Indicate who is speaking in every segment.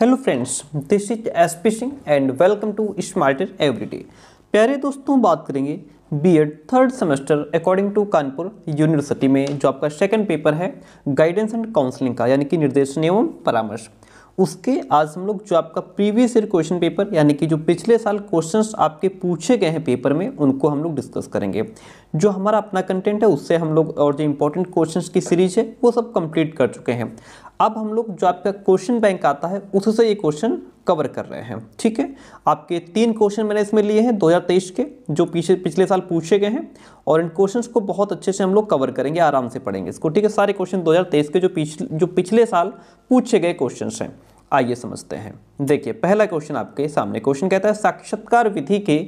Speaker 1: hello friends this is S P Singh and welcome to smarter everyday प्यारे दोस्तों बात करेंगे BEd third semester according to Kanpur university में जो आपका सेकंड पेपर है गाइडेंस एंड काउंसलिंग का यानी कि निर्देशन एवं परामर्श उसके आज हम लोग जो आपका प्रीवियस ईयर क्वेश्चन पेपर यानी कि जो पिछले साल क्वेश्चंस आपके पूछे गए हैं पेपर में उनको हम लोग डिस्कस करेंगे जो हमारा अपना कंटेंट है उससे हम लोग और जो इम्पोर्टेंट क्वेश्चंस की सीरीज है वो सब कंप्लीट कर चुके हैं अब हम लोग जो आपका क्वेश्चन बैंक आता है उससे ये क्वेश्चन कवर कर रहे हैं ठीक है आपके तीन क्वेश्चन मैंने इसमें लिए हैं 2023 के जो पीछे पिछले साल पूछे गए हैं और इन क्वेश्चंस को बहुत अच्छे से हम लोग कवर करेंगे आराम से पढ़ेंगे इसको ठीक है सारे क्वेश्चन 2023 के जो पिछले जो पिछले साल पूछे गए क्वेश्चंस हैं आइए समझते हैं देखिए पहला क्वेश्चन आपके सामने क्वेश्चन कहता है साक्षात्कार विधि के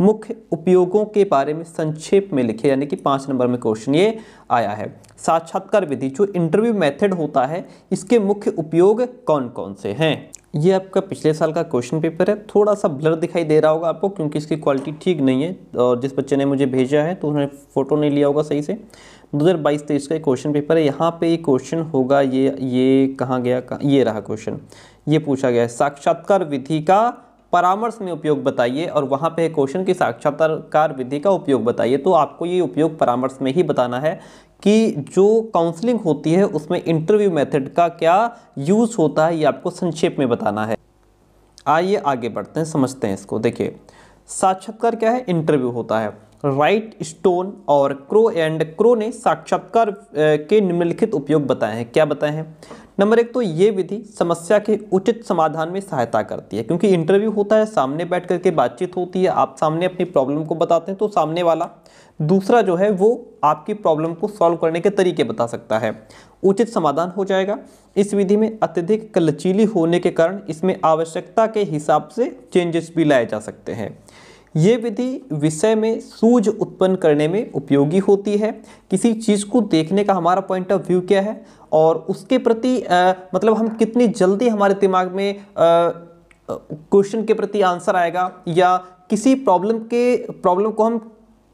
Speaker 1: मुख्य उपयोगों के बारे में संक्षेप में लिखे यानी कि पाँच नंबर में क्वेश्चन ये आया है साक्षात्कार विधि जो इंटरव्यू मेथड होता है इसके मुख्य उपयोग कौन कौन से हैं ये आपका पिछले साल का क्वेश्चन पेपर है थोड़ा सा ब्लर दिखाई दे रहा होगा आपको क्योंकि इसकी क्वालिटी ठीक नहीं है और जिस बच्चे ने मुझे भेजा है तो उन्होंने फ़ोटो नहीं लिया होगा सही से दो हज़ार बाईस तेईस का क्वेश्चन पेपर है यहाँ पे ये क्वेश्चन होगा ये ये कहाँ गया कहा, ये रहा क्वेश्चन ये पूछा गया है साक्षात्कार विधि का परामर्श में उपयोग बताइए और वहाँ पे क्वेश्चन की साक्षात्कार विधि का उपयोग बताइए तो आपको ये उपयोग परामर्श में ही बताना है कि जो काउंसलिंग होती है उसमें इंटरव्यू मेथड का क्या यूज़ होता है ये आपको संक्षेप में बताना है आइए आगे बढ़ते हैं समझते हैं इसको देखिए साक्षात्कार क्या है इंटरव्यू होता है राइट स्टोन और क्रो एंड क्रो ने साक्षात्कार के निम्नलिखित उपयोग बताए हैं क्या बताए हैं नंबर एक तो ये विधि समस्या के उचित समाधान में सहायता करती है क्योंकि इंटरव्यू होता है सामने बैठ करके बातचीत होती है आप सामने अपनी प्रॉब्लम को बताते हैं तो सामने वाला दूसरा जो है वो आपकी प्रॉब्लम को सॉल्व करने के तरीके बता सकता है उचित समाधान हो जाएगा इस विधि में अत्यधिक कलचीली होने के कारण इसमें आवश्यकता के हिसाब से चेंजेस भी लाए जा सकते हैं ये विधि विषय में सूझ उत्पन्न करने में उपयोगी होती है किसी चीज़ को देखने का हमारा पॉइंट ऑफ व्यू क्या है और उसके प्रति आ, मतलब हम कितनी जल्दी हमारे दिमाग में क्वेश्चन के प्रति आंसर आएगा या किसी प्रॉब्लम के प्रॉब्लम को हम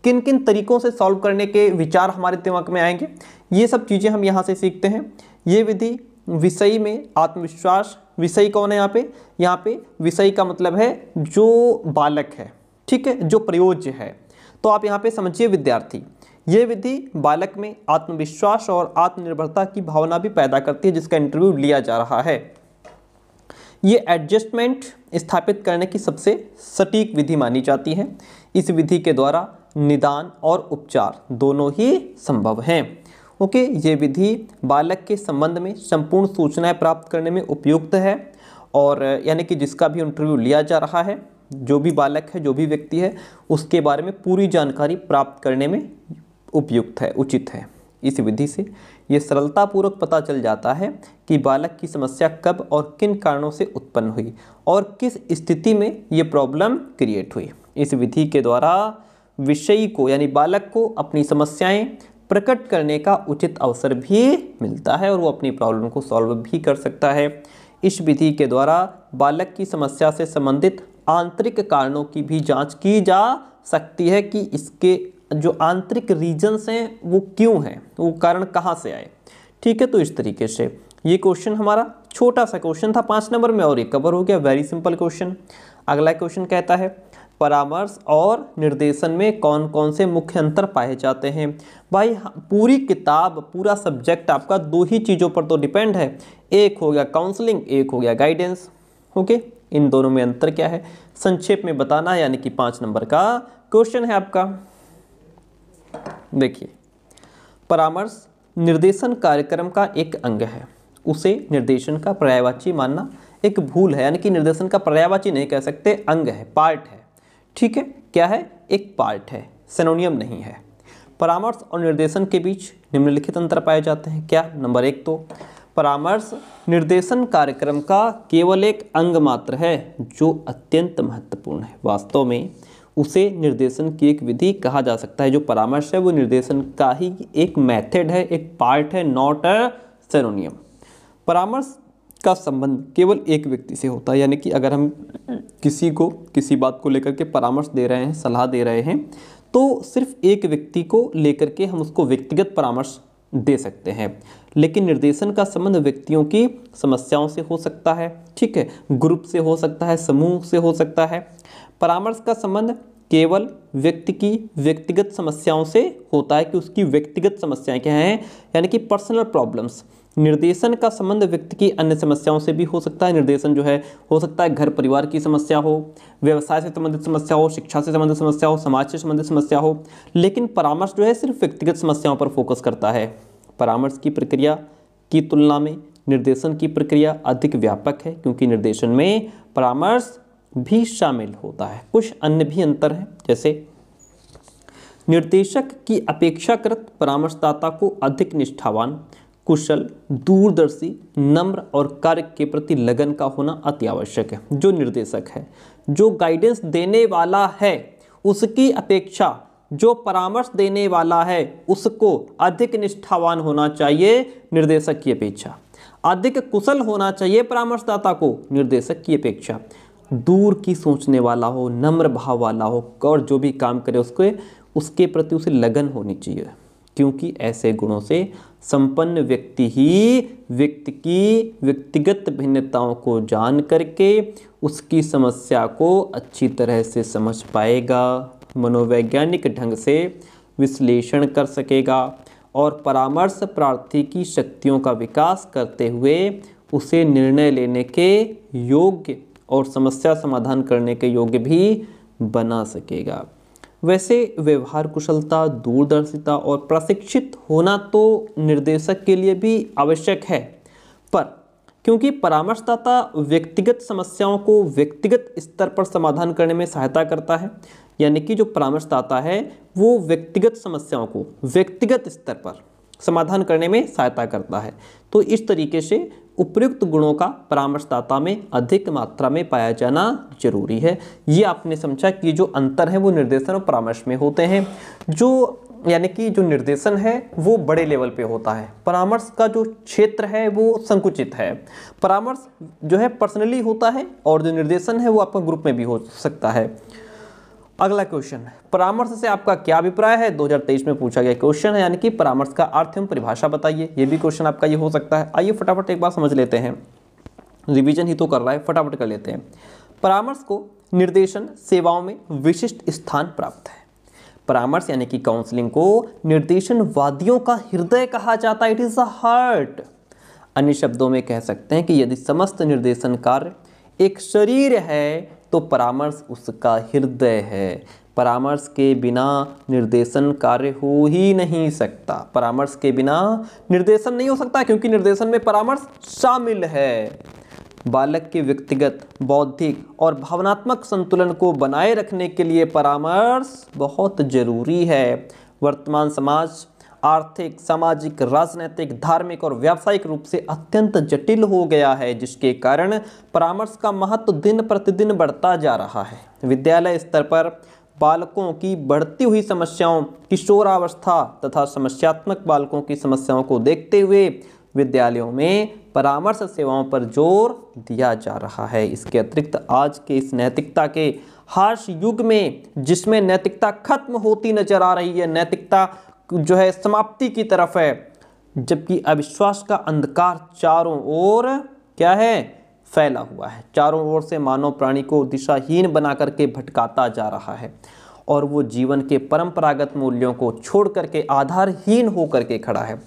Speaker 1: किन किन तरीकों से सॉल्व करने के विचार हमारे दिमाग में आएंगे ये सब चीज़ें हम यहाँ से सीखते हैं ये विधि विषय में आत्मविश्वास विषय कौन है यहाँ पे यहाँ पे विषय का मतलब है जो बालक है ठीक है जो प्रयोज्य है तो आप यहाँ पे समझिए विद्यार्थी ये विधि बालक में आत्मविश्वास और आत्मनिर्भरता की भावना भी पैदा करती है जिसका इंटरव्यू लिया जा रहा है ये एडजस्टमेंट स्थापित करने की सबसे सटीक विधि मानी जाती है इस विधि के द्वारा निदान और उपचार दोनों ही संभव हैं ओके ये विधि बालक के संबंध में संपूर्ण सूचनाएं प्राप्त करने में उपयुक्त है और यानी कि जिसका भी इंटरव्यू लिया जा रहा है जो भी बालक है जो भी व्यक्ति है उसके बारे में पूरी जानकारी प्राप्त करने में उपयुक्त है उचित है इस विधि से ये सरलतापूर्वक पता चल जाता है कि बालक की समस्या कब और किन कारणों से उत्पन्न हुई और किस स्थिति में ये प्रॉब्लम क्रिएट हुई इस विधि के द्वारा विषयी को यानी बालक को अपनी समस्याएं प्रकट करने का उचित अवसर भी मिलता है और वो अपनी प्रॉब्लम को सॉल्व भी कर सकता है इस विधि के द्वारा बालक की समस्या से संबंधित आंतरिक कारणों की भी जांच की जा सकती है कि इसके जो आंतरिक रीजन्स हैं वो क्यों हैं वो कारण कहाँ से आए ठीक है तो इस तरीके से ये क्वेश्चन हमारा छोटा सा क्वेश्चन था पाँच नंबर में और ये कवर हो गया वेरी सिंपल क्वेश्चन अगला क्वेश्चन कहता है परामर्श और निर्देशन में कौन कौन से मुख्य अंतर पाए जाते हैं भाई पूरी किताब पूरा सब्जेक्ट आपका दो ही चीज़ों पर तो डिपेंड है एक हो गया काउंसलिंग एक हो गया गाइडेंस ओके इन दोनों में अंतर क्या है संक्षेप में बताना यानी कि पाँच नंबर का क्वेश्चन है आपका देखिए परामर्श निर्देशन कार्यक्रम का एक अंग है उसे निर्देशन का पर्यायवाची मानना एक भूल है यानी कि निर्देशन का पर्यायवाची नहीं कह सकते अंग है पार्ट है ठीक है क्या है एक पार्ट है सेनोनियम नहीं है परामर्श और निर्देशन के बीच निम्नलिखित अंतर पाए जाते हैं क्या नंबर एक तो परामर्श निर्देशन कार्यक्रम का केवल एक अंग मात्र है जो अत्यंत महत्वपूर्ण है वास्तव में उसे निर्देशन की एक विधि कहा जा सकता है जो परामर्श है वो निर्देशन का ही एक मेथड है एक पार्ट है नॉट अ सेरोनियम परामर्श का संबंध केवल एक व्यक्ति से होता है यानी कि अगर हम किसी को किसी बात को लेकर के परामर्श दे रहे हैं सलाह दे रहे हैं तो सिर्फ एक व्यक्ति को लेकर के हम उसको व्यक्तिगत परामर्श दे सकते हैं लेकिन निर्देशन का संबंध व्यक्तियों की समस्याओं से हो सकता है ठीक है ग्रुप से हो सकता है समूह से हो सकता है परामर्श का संबंध केवल व्यक्ति की व्यक्तिगत समस्याओं से होता है कि उसकी व्यक्तिगत समस्याएं क्या हैं यानी कि पर्सनल प्रॉब्लम्स निर्देशन का संबंध व्यक्ति की अन्य समस्याओं से भी हो सकता है निर्देशन जो है हो सकता है घर परिवार की समस्या हो व्यवसाय से संबंधित समस्या हो शिक्षा से संबंधित समस्या हो समाज से संबंधित समस्या हो लेकिन परामर्श जो है सिर्फ व्यक्तिगत समस्याओं पर फोकस करता है परामर्श की प्रक्रिया की तुलना में निर्देशन की प्रक्रिया अधिक व्यापक है क्योंकि निर्देशन में परामर्श भी शामिल होता है कुछ अन्य भी अंतर हैं जैसे निर्देशक की अपेक्षाकृत परामर्शदाता को अधिक निष्ठावान कुशल दूरदर्शी नम्र और कार्य के प्रति लगन का होना अति आवश्यक है जो निर्देशक है जो गाइडेंस देने वाला है उसकी अपेक्षा जो परामर्श देने वाला है उसको अधिक निष्ठावान होना चाहिए निर्देशक की अपेक्षा अधिक कुशल होना चाहिए परामर्शदाता को निर्देशक की अपेक्षा दूर की सोचने वाला हो नम्र भाव वाला हो और जो भी काम करे उसके उसके प्रति उसे लगन होनी चाहिए क्योंकि ऐसे गुणों से संपन्न व्यक्ति ही व्यक्ति की व्यक्तिगत भिन्नताओं को जान करके उसकी समस्या को अच्छी तरह से समझ पाएगा मनोवैज्ञानिक ढंग से विश्लेषण कर सकेगा और परामर्श प्रार्थी की शक्तियों का विकास करते हुए उसे निर्णय लेने के योग्य और समस्या समाधान करने के योग्य भी बना सकेगा वैसे व्यवहार कुशलता दूरदर्शिता और प्रशिक्षित होना तो निर्देशक के लिए भी आवश्यक है पर क्योंकि परामर्शदाता व्यक्तिगत समस्याओं को व्यक्तिगत स्तर पर समाधान करने में सहायता करता है यानी कि जो परामर्शदाता है वो व्यक्तिगत समस्याओं को व्यक्तिगत स्तर पर समाधान करने में सहायता करता है तो इस तरीके से उपयुक्त गुणों का परामर्शदाता में अधिक मात्रा में पाया जाना जरूरी है ये आपने समझा कि जो अंतर है वो निर्देशन और परामर्श में होते हैं जो यानी कि जो निर्देशन है वो बड़े लेवल पे होता है परामर्श का जो क्षेत्र है वो संकुचित है परामर्श जो है पर्सनली होता है और जो निर्देशन है वो आपका ग्रुप में भी हो सकता है अगला क्वेश्चन परामर्श से आपका क्या अभिप्राय है 2023 में पूछा गया क्वेश्चन है यानी कि परामर्श का अर्थ एवं परिभाषा बताइए ये भी क्वेश्चन आपका ये हो सकता है आइए फटाफट एक बार समझ लेते हैं रिवीजन ही तो कर रहा है फटाफट कर लेते हैं परामर्श को निर्देशन सेवाओं में विशिष्ट स्थान प्राप्त है परामर्श यानी कि काउंसलिंग को निर्देशनवादियों का हृदय कहा जाता है इट इज़ अ हार्ट अन्य शब्दों में कह सकते हैं कि यदि समस्त निर्देशन कार्य एक शरीर है तो परामर्श उसका हृदय है परामर्श के बिना निर्देशन कार्य हो ही नहीं सकता परामर्श के बिना निर्देशन नहीं हो सकता क्योंकि निर्देशन में परामर्श शामिल है बालक के व्यक्तिगत बौद्धिक और भावनात्मक संतुलन को बनाए रखने के लिए परामर्श बहुत जरूरी है वर्तमान समाज आर्थिक सामाजिक राजनीतिक धार्मिक और व्यावसायिक रूप से अत्यंत जटिल हो गया है जिसके कारण परामर्श का महत्व दिन प्रतिदिन बढ़ता जा रहा है विद्यालय स्तर पर बालकों की बढ़ती हुई समस्याओं किशोरावस्था तथा समस्यात्मक बालकों की समस्याओं को देखते हुए विद्यालयों में परामर्श सेवाओं पर जोर दिया जा रहा है इसके अतिरिक्त आज के इस नैतिकता के हार्श युग में जिसमें नैतिकता खत्म होती नजर आ रही है नैतिकता जो है समाप्ति की तरफ है जबकि अविश्वास का अंधकार चारों ओर क्या है फैला हुआ है चारों ओर से मानव प्राणी को दिशाहीन बना करके भटकाता जा रहा है और वो जीवन के परंपरागत मूल्यों को छोड़ करके आधारहीन होकर के खड़ा है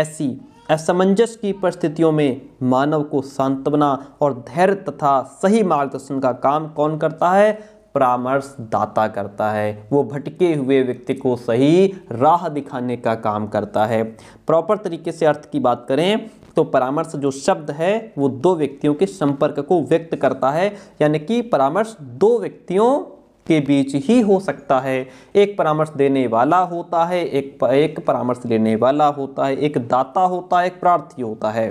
Speaker 1: ऐसी असमंजस की परिस्थितियों में मानव को सांत्वना और धैर्य तथा सही मार्गदर्शन का काम कौन करता है परामर्श दाता करता है वो भटके हुए व्यक्ति को सही राह दिखाने का काम करता है प्रॉपर तरीके से अर्थ की बात करें तो परामर्श जो शब्द है वो दो व्यक्तियों के संपर्क को व्यक्त करता है यानी कि परामर्श दो व्यक्तियों के बीच ही हो सकता है एक परामर्श देने वाला होता है एक एक परामर्श लेने वाला होता है एक दाता होता है एक प्रार्थी होता है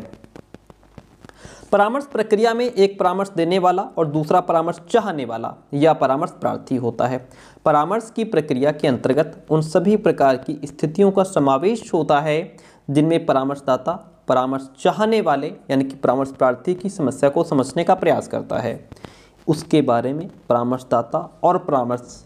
Speaker 1: परामर्श प्रक्रिया में एक परामर्श देने वाला और दूसरा परामर्श चाहने वाला या परामर्श प्रार्थी होता है परामर्श की प्रक्रिया के अंतर्गत उन सभी प्रकार की स्थितियों का समावेश होता है जिनमें परामर्शदाता परामर्श चाहने वाले यानी कि परामर्श प्रार्थी की समस्या को समझने का प्रयास करता है उसके बारे में परामर्शदाता और परामर्श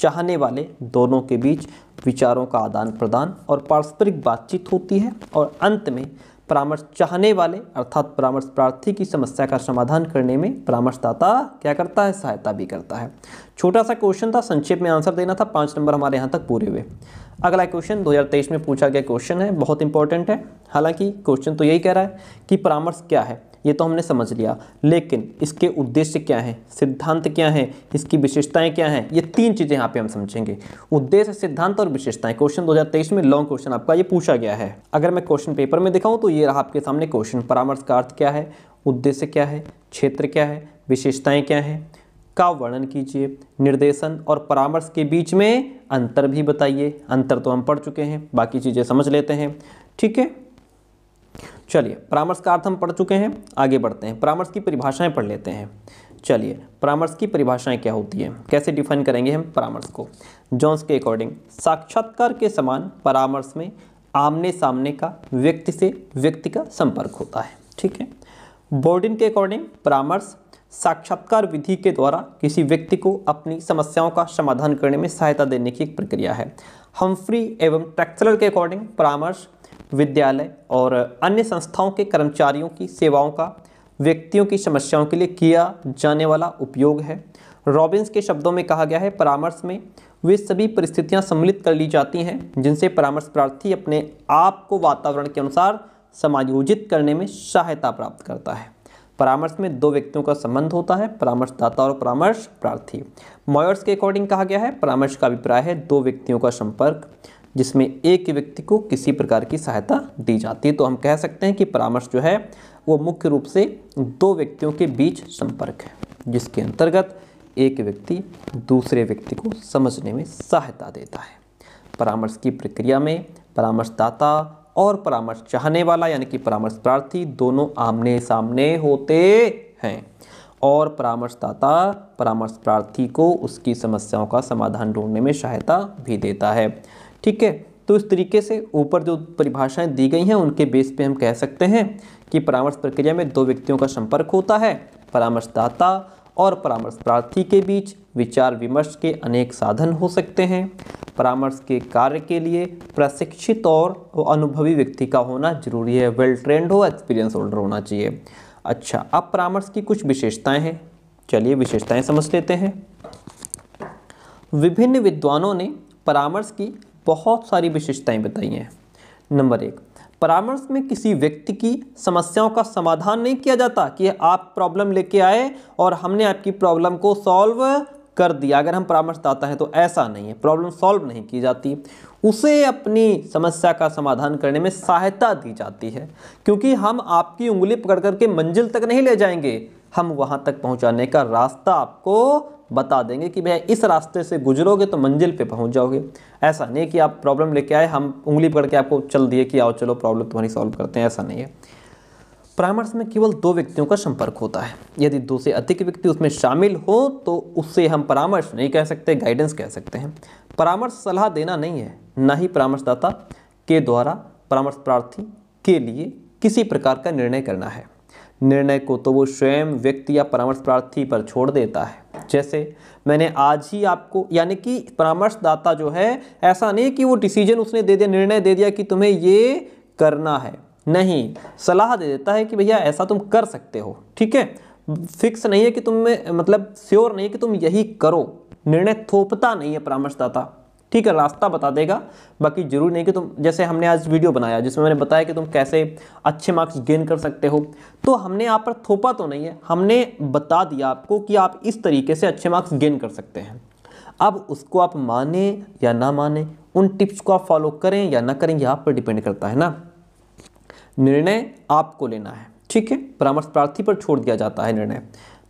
Speaker 1: चाहने वाले दोनों के बीच विचारों का आदान प्रदान और पारस्परिक बातचीत होती है और अंत में परामर्श चाहने वाले अर्थात परामर्श प्रार्थी की समस्या का समाधान करने में परामर्शदाता क्या करता है सहायता भी करता है छोटा सा क्वेश्चन था संक्षेप में आंसर देना था पाँच नंबर हमारे यहाँ तक पूरे हुए अगला क्वेश्चन 2023 में पूछा गया क्वेश्चन है बहुत इंपॉर्टेंट है हालांकि क्वेश्चन तो यही कह रहा है कि परामर्श क्या है ये तो हमने समझ लिया लेकिन इसके उद्देश्य क्या है सिद्धांत क्या है इसकी विशेषताएं क्या हैं ये तीन चीज़ें यहाँ पे हम समझेंगे उद्देश्य सिद्धांत और विशेषताएं क्वेश्चन 2023 में लॉन्ग क्वेश्चन आपका ये पूछा गया है अगर मैं क्वेश्चन पेपर में दिखाऊँ तो ये रहा आपके सामने क्वेश्चन परामर्श का अर्थ क्या है उद्देश्य क्या है क्षेत्र क्या है विशेषताएँ क्या हैं का वर्णन कीजिए निर्देशन और परामर्श के बीच में अंतर भी बताइए अंतर तो हम पढ़ चुके हैं बाकी चीज़ें समझ लेते हैं ठीक है चलिए परामर्श का अर्थ हम पढ़ चुके हैं आगे बढ़ते हैं परामर्श की परिभाषाएं पढ़ लेते हैं चलिए परामर्श की परिभाषाएं क्या होती हैं कैसे डिफाइन करेंगे हम परामर्श को जॉन्स के अकॉर्डिंग साक्षात्कार के समान परामर्श में आमने सामने का व्यक्ति से व्यक्ति का संपर्क होता है ठीक है बोर्डिन के अकॉर्डिंग परामर्श साक्षात्कार विधि के द्वारा किसी व्यक्ति को अपनी समस्याओं का समाधान करने में सहायता देने की एक प्रक्रिया है हम्फ्री एवं टैक्सलर के अकॉर्डिंग परामर्श विद्यालय और अन्य संस्थाओं के कर्मचारियों की सेवाओं का व्यक्तियों की समस्याओं के लिए किया जाने वाला उपयोग है रॉबिन्स के शब्दों में कहा गया है परामर्श में वे सभी परिस्थितियां सम्मिलित कर ली जाती हैं जिनसे परामर्श प्रार्थी अपने आप को वातावरण के अनुसार समायोजित करने में सहायता प्राप्त करता है परामर्श में दो व्यक्तियों का संबंध होता है परामर्शदाता और परामर्श प्रार्थी मॉयर्स के अकॉर्डिंग कहा गया है परामर्श का अभिप्राय है दो व्यक्तियों का संपर्क जिसमें एक व्यक्ति को किसी प्रकार की सहायता दी जाती है तो हम कह सकते हैं कि परामर्श जो है वो मुख्य रूप से दो व्यक्तियों के बीच संपर्क है जिसके अंतर्गत एक व्यक्ति दूसरे व्यक्ति को समझने में सहायता देता है परामर्श की प्रक्रिया में परामर्शदाता और परामर्श चाहने वाला यानी कि परामर्श प्रार्थी दोनों आमने सामने होते हैं और परामर्शदाता परामर्श प्रार्थी को उसकी समस्याओं का समाधान ढूंढने में सहायता भी देता है ठीक है तो इस तरीके से ऊपर जो परिभाषाएं दी गई हैं उनके बेस पे हम कह सकते हैं कि परामर्श प्रक्रिया में दो व्यक्तियों का संपर्क होता है परामर्शदाता और परामर्श प्रार्थी के बीच विचार विमर्श के अनेक साधन हो सकते हैं परामर्श के कार्य के लिए प्रशिक्षित और अनुभवी व्यक्ति का होना जरूरी है वेल ट्रेंड हो एक्सपीरियंस होल्डर होना चाहिए अच्छा अब परामर्श की कुछ विशेषताएं हैं चलिए विशेषताएं समझ लेते हैं विभिन्न विद्वानों ने परामर्श की बहुत सारी विशेषताएं बताई हैं नंबर एक परामर्श में किसी व्यक्ति की समस्याओं का समाधान नहीं किया जाता कि आप प्रॉब्लम लेके आए और हमने आपकी प्रॉब्लम को सॉल्व कर दिया अगर हम परामर्शदाता हैं तो ऐसा नहीं है प्रॉब्लम सॉल्व नहीं की जाती उसे अपनी समस्या का समाधान करने में सहायता दी जाती है क्योंकि हम आपकी उंगली पकड़ करके मंजिल तक नहीं ले जाएंगे हम वहाँ तक पहुँचाने का रास्ता आपको बता देंगे कि भैया इस रास्ते से गुजरोगे तो मंजिल पे पहुँच जाओगे ऐसा नहीं कि आप प्रॉब्लम लेके आए हम उंगली पकड़ के आपको चल दिए कि आओ चलो प्रॉब्लम तुम्हारी सॉल्व करते हैं ऐसा नहीं है परामर्श में केवल दो व्यक्तियों का संपर्क होता है यदि दो से अधिक व्यक्ति उसमें शामिल हो तो उससे हम परामर्श नहीं कह सकते गाइडेंस कह सकते हैं परामर्श सलाह देना नहीं है ना ही परामर्शदाता के द्वारा परामर्श प्रार्थी के लिए किसी प्रकार का निर्णय करना है निर्णय को तो वो स्वयं व्यक्ति या परामर्श प्रार्थी पर छोड़ देता है जैसे मैंने आज ही आपको यानी कि परामर्शदाता जो है ऐसा नहीं कि वो डिसीजन उसने दे दिया निर्णय दे दिया कि तुम्हें ये करना है नहीं सलाह दे देता है कि भैया ऐसा तुम कर सकते हो ठीक है फिक्स नहीं है कि तुम मतलब श्योर नहीं है कि तुम यही करो निर्णय थोपता नहीं है परामर्शदाता ठीक है रास्ता बता देगा बाकी जरूरी नहीं कि तुम जैसे हमने आज वीडियो बनाया जिसमें मैंने बताया कि तुम कैसे अच्छे मार्क्स गेन कर सकते हो तो हमने यहाँ पर थोपा तो नहीं है हमने बता दिया आपको कि आप इस तरीके से अच्छे मार्क्स गेन कर सकते हैं अब उसको आप माने या ना माने उन टिप्स को आप फॉलो करें या ना करें यह आप पर डिपेंड करता है ना निर्णय आपको लेना है ठीक है परामर्श प्रार्थी पर छोड़ दिया जाता है निर्णय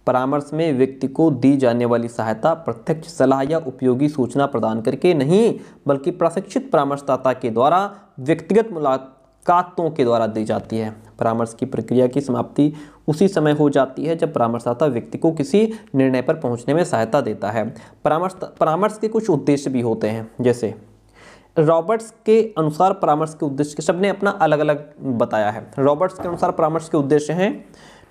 Speaker 1: परामर्श में व्यक्ति को दी जाने वाली सहायता प्रत्यक्ष सलाह या उपयोगी सूचना प्रदान करके नहीं बल्कि प्रशिक्षित परामर्शदाता के द्वारा व्यक्तिगत मुलाकातों के द्वारा दी जाती है परामर्श की प्रक्रिया की समाप्ति उसी समय हो जाती है जब परामर्शदाता व्यक्ति को किसी निर्णय पर पहुंचने में सहायता देता है परामर्श परामर्श के कुछ उद्देश्य भी होते हैं जैसे रॉबर्ट्स के अनुसार परामर्श के उद्देश्य सबने अपना अलग अलग बताया है रॉबर्ट्स के अनुसार परामर्श के उद्देश्य हैं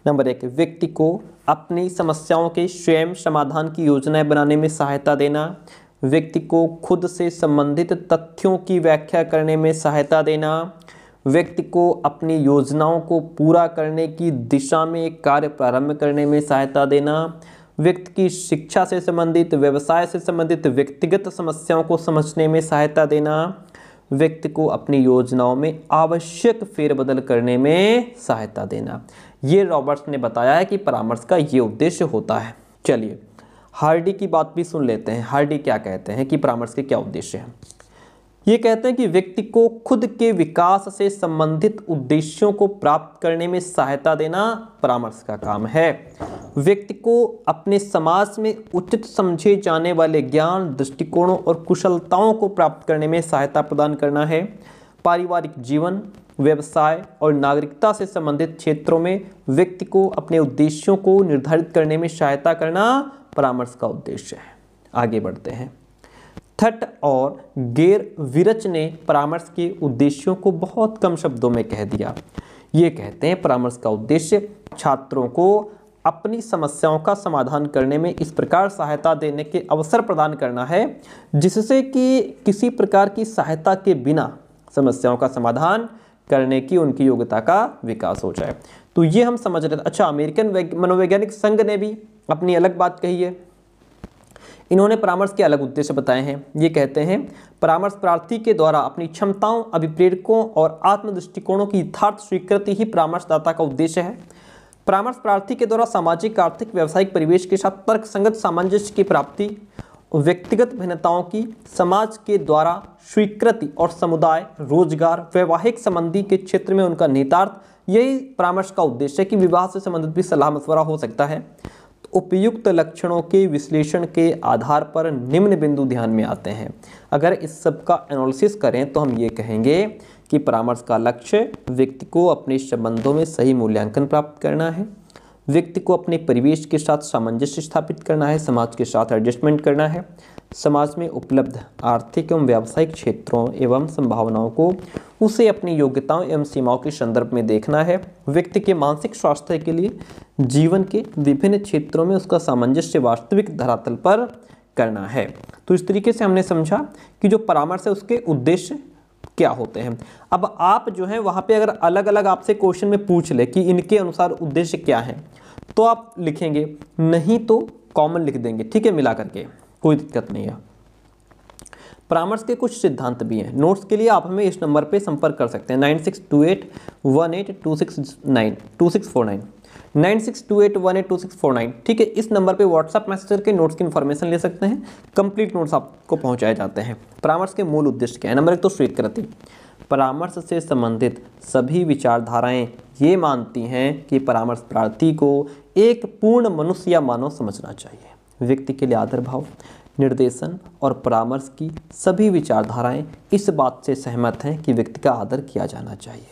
Speaker 1: नंबर एक व्यक्ति को अपनी समस्याओं के स्वयं समाधान की योजनाएं बनाने में सहायता देना व्यक्ति को खुद से संबंधित तथ्यों की व्याख्या करने में सहायता देना व्यक्ति को अपनी योजनाओं को पूरा करने की दिशा में कार्य प्रारंभ करने में सहायता देना व्यक्ति की शिक्षा से संबंधित व्यवसाय से संबंधित व्यक्तिगत समस्याओं को समझने में सहायता देना व्यक्ति को अपनी योजनाओं में आवश्यक फेरबदल करने में सहायता देना ये रॉबर्ट्स ने बताया है कि परामर्श का ये उद्देश्य होता है चलिए हार्डी की बात भी सुन लेते हैं हार्डी क्या कहते हैं कि परामर्श के क्या उद्देश्य हैं ये कहते हैं कि व्यक्ति को खुद के विकास से संबंधित उद्देश्यों को प्राप्त करने में सहायता देना परामर्श का काम है व्यक्ति को अपने समाज में उचित समझे जाने वाले ज्ञान दृष्टिकोणों और कुशलताओं को प्राप्त करने में सहायता प्रदान करना है पारिवारिक जीवन व्यवसाय और नागरिकता से संबंधित क्षेत्रों में व्यक्ति को अपने उद्देश्यों को निर्धारित करने में सहायता करना परामर्श का उद्देश्य है आगे बढ़ते हैं थट और गेर विरच ने परामर्श के उद्देश्यों को बहुत कम शब्दों में कह दिया ये कहते हैं परामर्श का उद्देश्य छात्रों को अपनी समस्याओं का समाधान करने में इस प्रकार सहायता देने के अवसर प्रदान करना है जिससे कि किसी प्रकार की सहायता के बिना समस्याओं का समाधान करने की उनकी योग्यता का विकास हो जाए तो ये हम समझ रहे थे अच्छा अमेरिकन मनोवैज्ञानिक संघ ने भी अपनी अलग बात कही है इन्होंने परामर्श के अलग उद्देश्य बताए हैं ये कहते हैं परामर्श प्रार्थी के द्वारा अपनी क्षमताओं अभिप्रेरकों और आत्म दृष्टिकोणों की यथार्थ स्वीकृति ही परामर्शदाता का उद्देश्य है परामर्श प्रार्थी के द्वारा सामाजिक आर्थिक व्यावसायिक परिवेश के साथ तर्क संगत सामंजस्य की प्राप्ति व्यक्तिगत भिन्नताओं की समाज के द्वारा स्वीकृति और समुदाय रोजगार वैवाहिक संबंधी के क्षेत्र में उनका नेतार्थ यही परामर्श का उद्देश्य है कि विवाह से संबंधित भी सलाह मशवरा हो सकता है तो उपयुक्त लक्षणों के विश्लेषण के आधार पर निम्न बिंदु ध्यान में आते हैं अगर इस सब का एनालिसिस करें तो हम ये कहेंगे कि परामर्श का लक्ष्य व्यक्ति को अपने संबंधों में सही मूल्यांकन प्राप्त करना है व्यक्ति को अपने परिवेश के साथ सामंजस्य स्थापित करना है समाज के साथ एडजस्टमेंट करना है समाज में उपलब्ध आर्थिक एवं व्यावसायिक क्षेत्रों एवं संभावनाओं को उसे अपनी योग्यताओं एवं सीमाओं के संदर्भ में देखना है व्यक्ति के मानसिक स्वास्थ्य के लिए जीवन के विभिन्न क्षेत्रों में उसका सामंजस्य वास्तविक धरातल पर करना है तो इस तरीके से हमने समझा कि जो परामर्श है उसके उद्देश्य क्या होते हैं अब आप जो है वहां पे अगर अलग अलग आपसे क्वेश्चन में पूछ ले कि इनके अनुसार उद्देश्य क्या है तो आप लिखेंगे नहीं तो कॉमन लिख देंगे ठीक है मिला करके कोई दिक्कत नहीं है परामर्श के कुछ सिद्धांत भी हैं नोट्स के लिए आप हमें इस नंबर पर संपर्क कर सकते हैं nine six two eight one eight two six nine two six four nine nine six two eight one eight two six four nine ठीक है इस नंबर पे व्हाट्सअप मैसेज के नोट्स की इन्फॉर्मेशन ले सकते हैं कंप्लीट नोट्स आपको पहुंचाए जाते हैं परामर्श के मूल उद्देश्य क्या है नंबर एक तो स्वीकृति परामर्श से संबंधित सभी विचारधाराएं ये मानती हैं कि परामर्श प्रार्थी को एक पूर्ण मनुष्य या मानव समझना चाहिए व्यक्ति के लिए आदर भाव निर्देशन और परामर्श की सभी विचारधाराएं इस बात से सहमत हैं कि व्यक्ति का आदर किया जाना चाहिए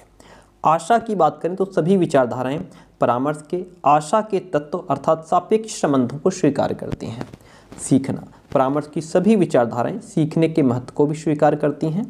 Speaker 1: आशा की बात करें तो सभी विचारधाराएं परामर्श के आशा के तत्व अर्थात सापेक्ष संबंधों को स्वीकार करते हैं सीखना परामर्श की सभी विचारधाराएं सीखने के महत्व को भी स्वीकार करती हैं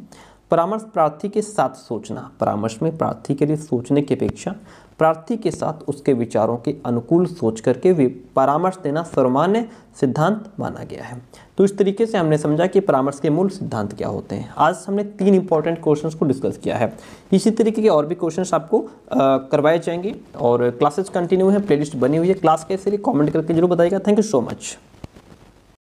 Speaker 1: परामर्श प्रार्थी के साथ सोचना परामर्श में प्रार्थी के लिए सोचने की अपेक्षा प्रार्थी के साथ उसके विचारों के अनुकूल सोच करके परामर्श देना सर्वमान्य सिद्धांत माना गया है तो इस तरीके से हमने समझा कि परामर्श के मूल सिद्धांत क्या होते हैं आज हमने तीन इंपॉर्टेंट क्वेश्चंस को डिस्कस किया है इसी तरीके के और भी क्वेश्चंस आपको करवाए जाएंगे और क्लासेस कंटिन्यू हैं प्लेलिस्ट बनी हुई है क्लास कैसे कॉमेंट करके जरूर बताइएगा थैंक यू सो मच